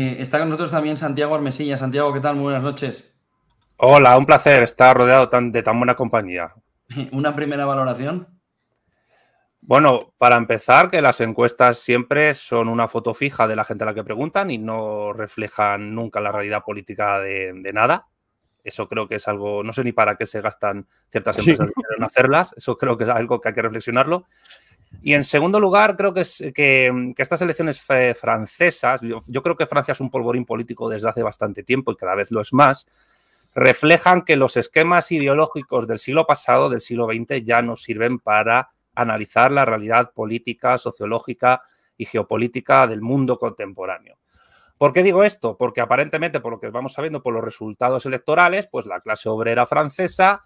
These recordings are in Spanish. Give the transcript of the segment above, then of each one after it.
Eh, está con nosotros también Santiago Armesilla. Santiago, ¿qué tal? Muy buenas noches. Hola, un placer estar rodeado de tan buena compañía. ¿Una primera valoración? Bueno, para empezar, que las encuestas siempre son una foto fija de la gente a la que preguntan y no reflejan nunca la realidad política de, nada. Eso creo que es algo, no sé ni para qué se gastan ciertas empresas en hacerlas, eso creo que es algo que hay que reflexionarlo. Y en segundo lugar, creo que, que, estas elecciones eh, francesas, yo, yo, creo que Francia es un polvorín político desde hace bastante tiempo y cada vez lo es más, reflejan que los esquemas ideológicos del siglo pasado, del siglo XX, ya no sirven para analizar la realidad política, sociológica y geopolítica del mundo contemporáneo. ¿Por qué digo esto? Porque aparentemente, por lo que vamos sabiendo por los resultados electorales, pues la clase obrera francesa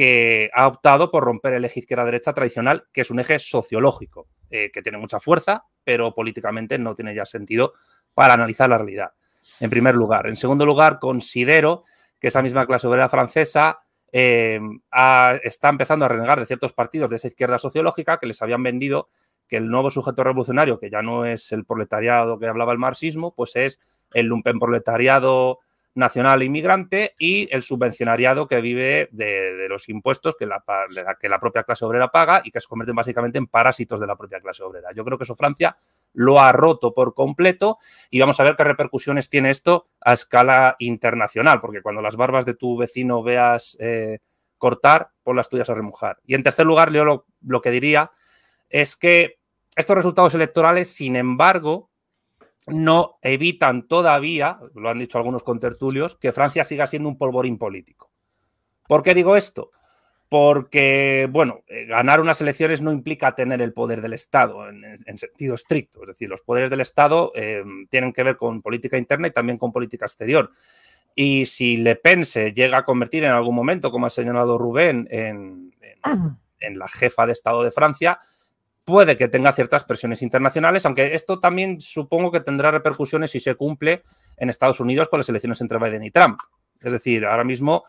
que ha optado por romper el eje izquierda-derecha tradicional, que es un eje sociológico, eh, que tiene mucha fuerza, pero políticamente no tiene ya sentido para analizar la realidad, en primer lugar. En segundo lugar, considero que esa misma clase obrera francesa eh, está empezando a renegar de ciertos partidos de esa izquierda sociológica que les habían vendido que el nuevo sujeto revolucionario, que ya no es el proletariado que hablaba el marxismo, pues es el lumpen proletariado nacional inmigrante y el subvencionariado que vive de, los impuestos que la, que la propia clase obrera paga y que se convierten básicamente en parásitos de la propia clase obrera. Yo creo que eso Francia lo ha roto por completo y vamos a ver qué repercusiones tiene esto a escala internacional, porque cuando las barbas de tu vecino veas eh, cortar, pon las tuyas a remojar. Y en tercer lugar, yo lo que diría es que estos resultados electorales, sin embargo, no evitan todavía, lo han dicho algunos contertulios, que Francia siga siendo un polvorín político. ¿Por qué digo esto? Porque, bueno, eh, ganar unas elecciones no implica tener el poder del Estado en, sentido estricto. Es decir, los poderes del Estado em, tienen que ver con política interna y también con política exterior. Y si Le Pense llega a convertir en algún momento, como ha señalado Rubén, en la jefa de Estado de Francia, Puede que tenga ciertas presiones internacionales, aunque esto también supongo que tendrá repercusiones si se cumple en Estados Unidos con las elecciones entre Biden y Trump. Es decir, ahora mismo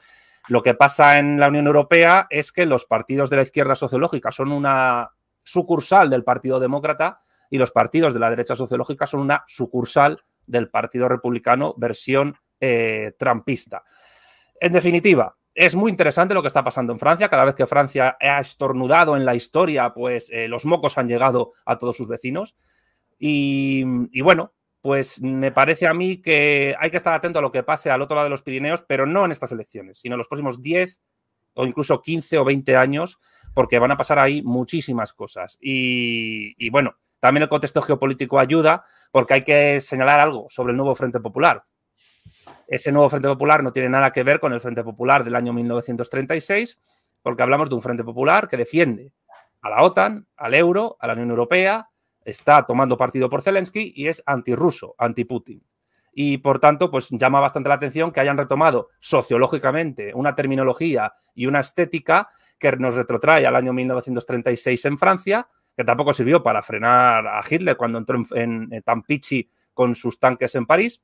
lo que pasa en la Unión Europea es que los partidos de la izquierda sociológica son una sucursal del Partido Demócrata y los partidos de la derecha sociológica son una sucursal del Partido Republicano versión eh, trumpista. trampista. En definitiva, es muy interesante lo que está pasando en Francia. Cada vez que Francia ha estornudado en la historia, pues eh, los mocos han llegado a todos sus vecinos. Y, bueno, pues me parece a mí que hay que estar atento a lo que pase al otro lado de los Pirineos, pero no en estas elecciones, sino en los próximos 10 o incluso 15 o 20 años, porque van a pasar ahí muchísimas cosas. y bueno, también el contexto geopolítico ayuda, porque hay que señalar algo sobre el nuevo Frente Popular ese nuevo Frente Popular no tiene nada que ver con el Frente Popular del año 1936, porque hablamos de un Frente Popular que defiende a la OTAN, al euro, a la Unión Europea, está tomando partido por Zelensky y es antirruso, anti-Putin. Y por tanto, pues llama bastante la atención que hayan retomado sociológicamente una terminología y una estética que nos retrotrae al año 1936 en Francia, que tampoco sirvió para frenar a Hitler cuando entró en, en Tampichi con sus tanques en París,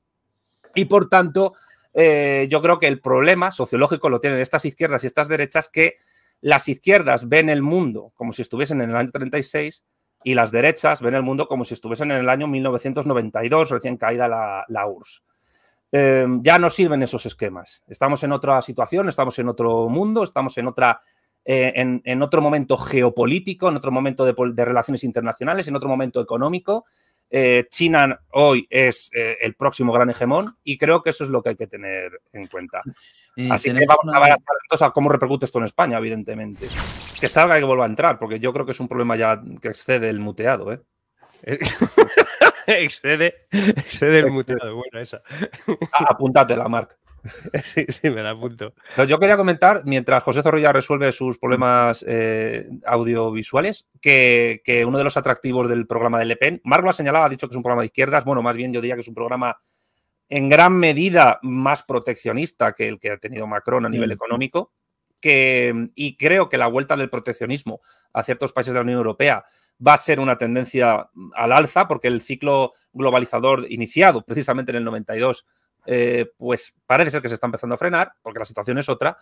y por tanto, eh, yo creo que el problema sociológico lo tienen estas izquierdas y estas derechas que las izquierdas ven el mundo como si estuviesen en el año 36 y las derechas ven el mundo como si estuviesen en el año 1992, recién caída la, URSS. Em, ya no sirven esos esquemas. Estamos en otra situación, estamos en otro mundo, estamos en, otra, eh, en, otro momento geopolítico, en otro momento de relaciones internacionales, en otro momento económico, eh, China hoy es eh, el próximo gran hegemón y creo que eso es lo que hay que tener en cuenta. Así que vamos a ver cómo repercute esto en España, evidentemente. Que salga y vuelva a entrar, porque yo creo que es un problema ya que excede el muteado, ¿eh? excede, excede el muteado, bueno, esa. Ah, apúntatela, Marc. sí, sí, me la apunto. yo quería comentar, mientras José Zorrilla resuelve sus mm. problemas eh, audiovisuales, que, uno de los atractivos del programa de Le Pen, Margo lo ha señalado, ha dicho que es un programa de izquierdas, bueno, más bien yo diría que es un programa en gran medida más proteccionista que el que ha tenido Macron a nivel mm. económico, y creo que la vuelta del proteccionismo a ciertos países de la Unión Europea va a ser una tendencia al alza, porque el ciclo globalizador iniciado precisamente en el 92 eh, pues parece ser que se está empezando a frenar, porque la situación es otra.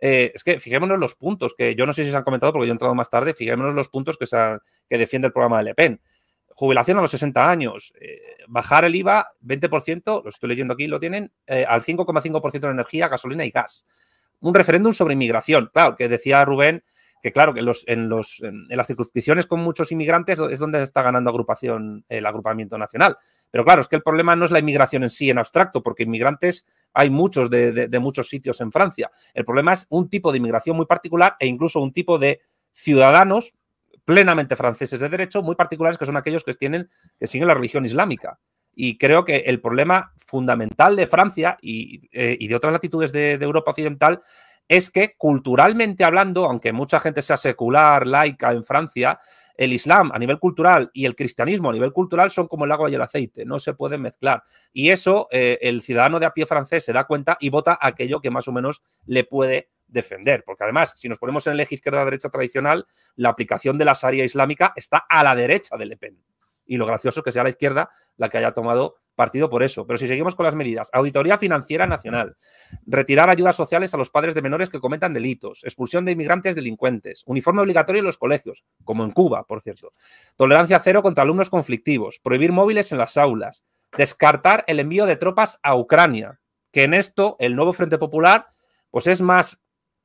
Eh, es que fijémonos los puntos, que yo no sé si se han comentado porque yo he entrado más tarde, fijémonos los puntos que, se que defiende el programa de Le Pen. Jubilación a los 60 años, eh, bajar el IVA 20%, lo estoy leyendo aquí, lo tienen, al 5,5% de energía, gasolina y gas. Un referéndum sobre inmigración, claro, que decía Rubén que claro, que los, en, los, en, las circunscripciones con muchos inmigrantes es donde está ganando agrupación el agrupamiento nacional. Pero claro, es que el problema no es la inmigración en sí en abstracto, porque inmigrantes hay muchos de, muchos sitios en Francia. El problema es un tipo de inmigración muy particular e incluso un tipo de ciudadanos plenamente franceses de derecho, muy particulares que son aquellos que tienen siguen la religión islámica. Y creo que el problema fundamental de Francia y, eh, de otras latitudes de Europa Occidental es que culturalmente hablando, aunque mucha gente sea secular, laica en Francia, el Islam a nivel cultural y el cristianismo a nivel cultural son como el agua y el aceite, no se pueden mezclar. Y eso eh, el ciudadano de a pie francés se da cuenta y vota aquello que más o menos le puede defender, porque además, si nos ponemos en el eje izquierda-derecha tradicional, la aplicación de la Sharia islámica está a la derecha del Le Pen. Y lo gracioso es que sea la izquierda la que haya tomado partido por eso. Pero si seguimos con las medidas, auditoría financiera nacional, retirar ayudas sociales a los padres de menores que cometan delitos, expulsión de inmigrantes delincuentes, uniforme obligatorio en los colegios, como en Cuba, por cierto, tolerancia cero contra alumnos conflictivos, prohibir móviles en las aulas, descartar el envío de tropas a Ucrania, que en esto el nuevo Frente Popular pues es más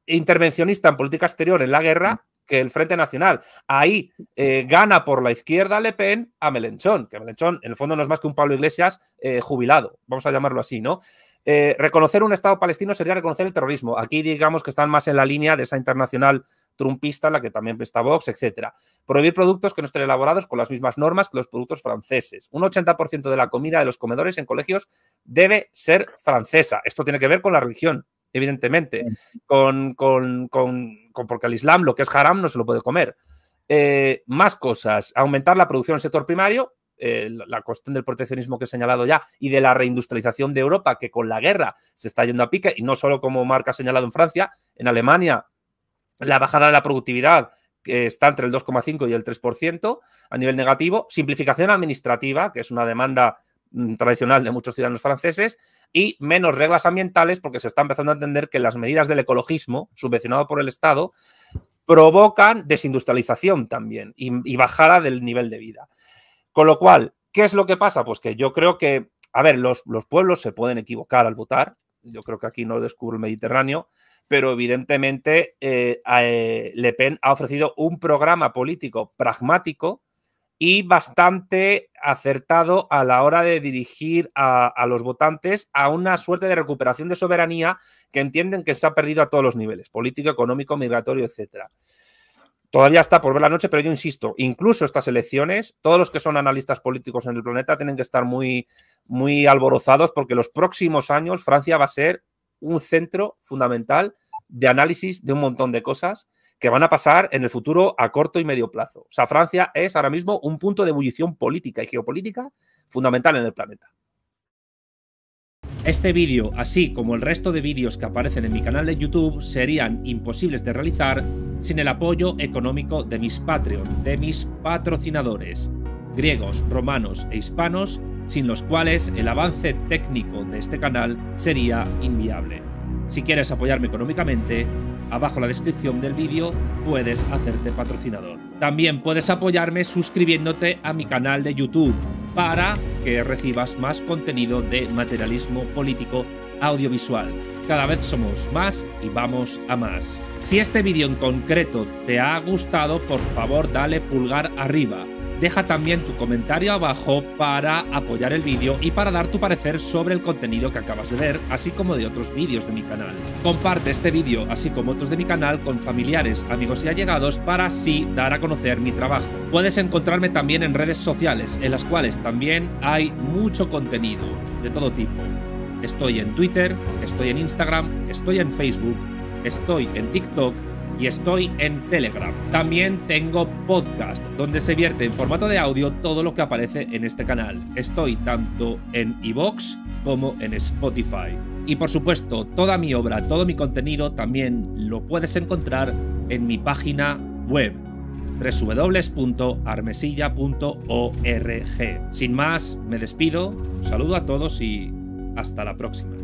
intervencionista en política exterior en la guerra que el Frente Nacional. Ahí eh, gana por la izquierda Le Pen a Melenchón, que Melenchón en el fondo no es más que un Pablo Iglesias eh, jubilado, vamos a llamarlo así, ¿no? Eh, reconocer un Estado palestino sería reconocer el terrorismo. Aquí digamos que están más en la línea de esa internacional trumpista, la que también está Vox, etc. Prohibir productos que no estén elaborados con las mismas normas que los productos franceses. Un 80% de la comida de los comedores en colegios debe ser francesa. Esto tiene que ver con la religión, evidentemente, con, con, porque el Islam lo que es haram no se lo puede comer. Eh, más cosas, aumentar la producción del sector primario, eh, la cuestión del proteccionismo que he señalado ya y de la reindustrialización de Europa, que con la guerra se está yendo a pique, y no solo como Marca ha señalado en Francia, en Alemania, la bajada de la productividad que está entre el 2,5 y el 3% a nivel negativo, simplificación administrativa, que es una demanda Mm, tradicional de muchos ciudadanos franceses y menos reglas ambientales porque se está empezando a entender que las medidas del ecologismo subvencionado por el Estado provocan desindustrialización también y, bajada del nivel de vida. Con lo cual, ¿qué es lo que pasa? Pues que yo creo que, a ver, los, pueblos se pueden equivocar al votar, yo creo que aquí no descubro el Mediterráneo, pero evidentemente eh, eh, Le Pen ha ofrecido un programa político pragmático y bastante acertado a la hora de dirigir a, los votantes a una suerte de recuperación de soberanía que entienden que se ha perdido a todos los niveles, político, económico, migratorio, etcétera. Todavía está por ver la noche, pero yo insisto, incluso estas elecciones, todos los que son analistas políticos en el planeta tienen que estar muy, muy alborozados porque los próximos años Francia va a ser un centro fundamental de análisis de un montón de cosas que van a pasar en el futuro a corto y medio plazo. O sea, Francia es ahora mismo un punto de ebullición política y geopolítica fundamental en el planeta. Este vídeo, así como el resto de vídeos que aparecen en mi canal de YouTube, serían imposibles de realizar sin el apoyo económico de mis Patreon, de mis patrocinadores, griegos, romanos e hispanos, sin los cuales el avance técnico de este canal sería inviable. Si quieres apoyarme económicamente, Abajo la descripción del vídeo puedes hacerte patrocinador. También puedes apoyarme suscribiéndote a mi canal de YouTube para que recibas más contenido de materialismo político audiovisual. Cada vez somos más y vamos a más. Si este vídeo en concreto te ha gustado, por favor dale pulgar arriba Deja también tu comentario abajo para apoyar el vídeo y para dar tu parecer sobre el contenido que acabas de ver, así como de otros vídeos de mi canal. Comparte este vídeo, así como otros de mi canal, con familiares, amigos y allegados para así dar a conocer mi trabajo. Puedes encontrarme también en redes sociales, en las cuales también hay mucho contenido de todo tipo. Estoy en Twitter, estoy en Instagram, estoy en Facebook, estoy en TikTok y estoy en Telegram. También tengo podcast, donde se vierte en formato de audio todo lo que aparece en este canal. Estoy tanto en iVoox como en Spotify. Y por supuesto, toda mi obra, todo mi contenido también lo puedes encontrar en mi página web www.armesilla.org. Sin más, me despido, saludo a todos y hasta la próxima.